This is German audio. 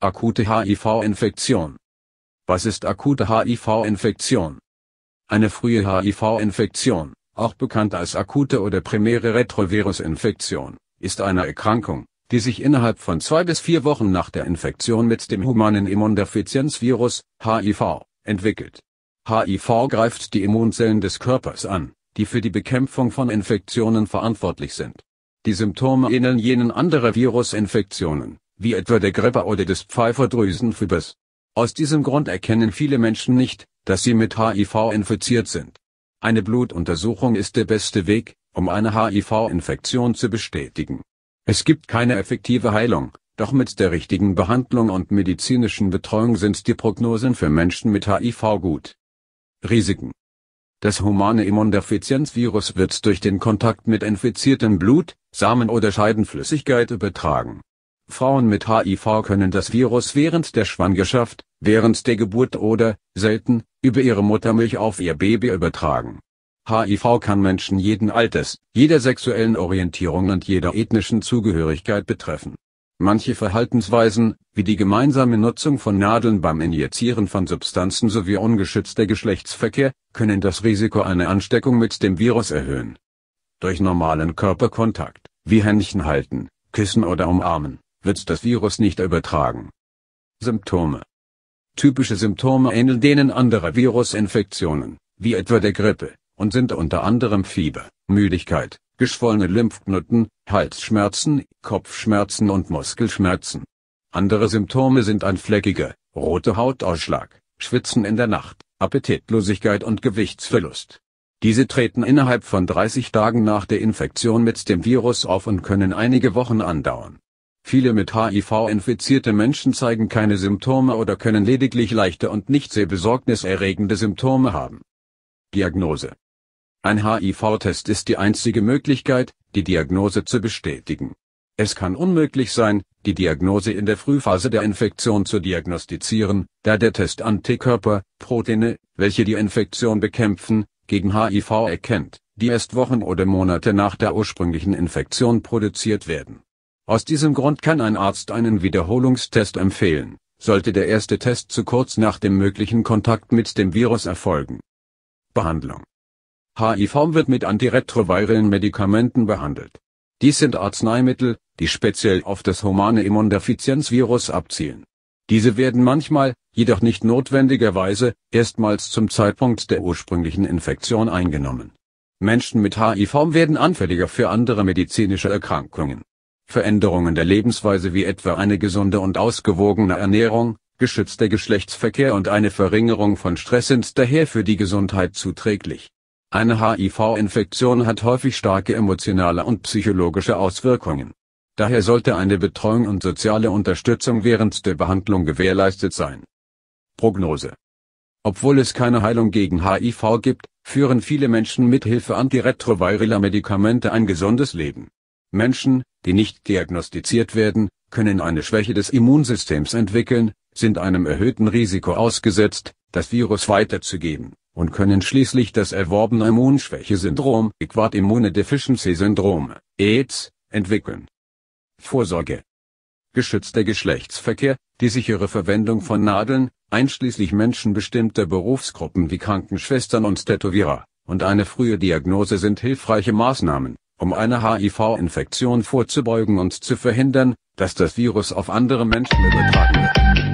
Akute HIV-Infektion. Was ist akute HIV-Infektion? Eine frühe HIV-Infektion, auch bekannt als akute oder primäre Retrovirus-Infektion, ist eine Erkrankung, die sich innerhalb von zwei bis vier Wochen nach der Infektion mit dem humanen Immundefizienzvirus, HIV, entwickelt. HIV greift die Immunzellen des Körpers an, die für die Bekämpfung von Infektionen verantwortlich sind. Die Symptome ähneln jenen anderer Virusinfektionen, wie etwa der Grippe oder des Pfeiferdrüsenfiebers. Aus diesem Grund erkennen viele Menschen nicht, dass sie mit HIV infiziert sind. Eine Blutuntersuchung ist der beste Weg, um eine HIV-Infektion zu bestätigen. Es gibt keine effektive Heilung, doch mit der richtigen Behandlung und medizinischen Betreuung sind die Prognosen für Menschen mit HIV gut. Risiken Das humane Immundefizienzvirus wird durch den Kontakt mit infiziertem Blut, Samen oder Scheidenflüssigkeit übertragen. Frauen mit HIV können das Virus während der Schwangerschaft, während der Geburt oder, selten, über ihre Muttermilch auf ihr Baby übertragen. HIV kann Menschen jeden Alters, jeder sexuellen Orientierung und jeder ethnischen Zugehörigkeit betreffen. Manche Verhaltensweisen, wie die gemeinsame Nutzung von Nadeln beim Injizieren von Substanzen sowie ungeschützter Geschlechtsverkehr, können das Risiko einer Ansteckung mit dem Virus erhöhen. Durch normalen Körperkontakt, wie Händchen halten, küssen oder umarmen, wird das Virus nicht übertragen. Symptome Typische Symptome ähneln denen anderer Virusinfektionen, wie etwa der Grippe, und sind unter anderem Fieber, Müdigkeit, geschwollene Lymphknoten, Halsschmerzen, Kopfschmerzen und Muskelschmerzen. Andere Symptome sind ein fleckiger, roter Hautausschlag, Schwitzen in der Nacht, Appetitlosigkeit und Gewichtsverlust. Diese treten innerhalb von 30 Tagen nach der Infektion mit dem Virus auf und können einige Wochen andauern. Viele mit HIV infizierte Menschen zeigen keine Symptome oder können lediglich leichte und nicht sehr besorgniserregende Symptome haben. Diagnose. Ein HIV-Test ist die einzige Möglichkeit, die Diagnose zu bestätigen. Es kann unmöglich sein, die Diagnose in der Frühphase der Infektion zu diagnostizieren, da der Test Antikörper, Proteine, welche die Infektion bekämpfen, gegen HIV erkennt, die erst Wochen oder Monate nach der ursprünglichen Infektion produziert werden. Aus diesem Grund kann ein Arzt einen Wiederholungstest empfehlen, sollte der erste Test zu kurz nach dem möglichen Kontakt mit dem Virus erfolgen. Behandlung HIV wird mit antiretroviralen Medikamenten behandelt. Dies sind Arzneimittel, die speziell auf das humane Immundefizienzvirus abzielen. Diese werden manchmal, jedoch nicht notwendigerweise, erstmals zum Zeitpunkt der ursprünglichen Infektion eingenommen. Menschen mit HIV werden anfälliger für andere medizinische Erkrankungen. Veränderungen der Lebensweise wie etwa eine gesunde und ausgewogene Ernährung, geschützter Geschlechtsverkehr und eine Verringerung von Stress sind daher für die Gesundheit zuträglich. Eine HIV-Infektion hat häufig starke emotionale und psychologische Auswirkungen. Daher sollte eine Betreuung und soziale Unterstützung während der Behandlung gewährleistet sein. Prognose obwohl es keine Heilung gegen HIV gibt, führen viele Menschen mit Hilfe antiretrovireller Medikamente ein gesundes Leben. Menschen, die nicht diagnostiziert werden, können eine Schwäche des Immunsystems entwickeln, sind einem erhöhten Risiko ausgesetzt, das Virus weiterzugeben, und können schließlich das erworbene Immunschwächesyndrom, Equat Immunodeficiency Syndrom, AIDS, entwickeln. Vorsorge. Geschützter Geschlechtsverkehr, die sichere Verwendung von Nadeln, einschließlich Menschen bestimmter Berufsgruppen wie Krankenschwestern und Tätowierer, und eine frühe Diagnose sind hilfreiche Maßnahmen, um eine HIV-Infektion vorzubeugen und zu verhindern, dass das Virus auf andere Menschen übertragen wird.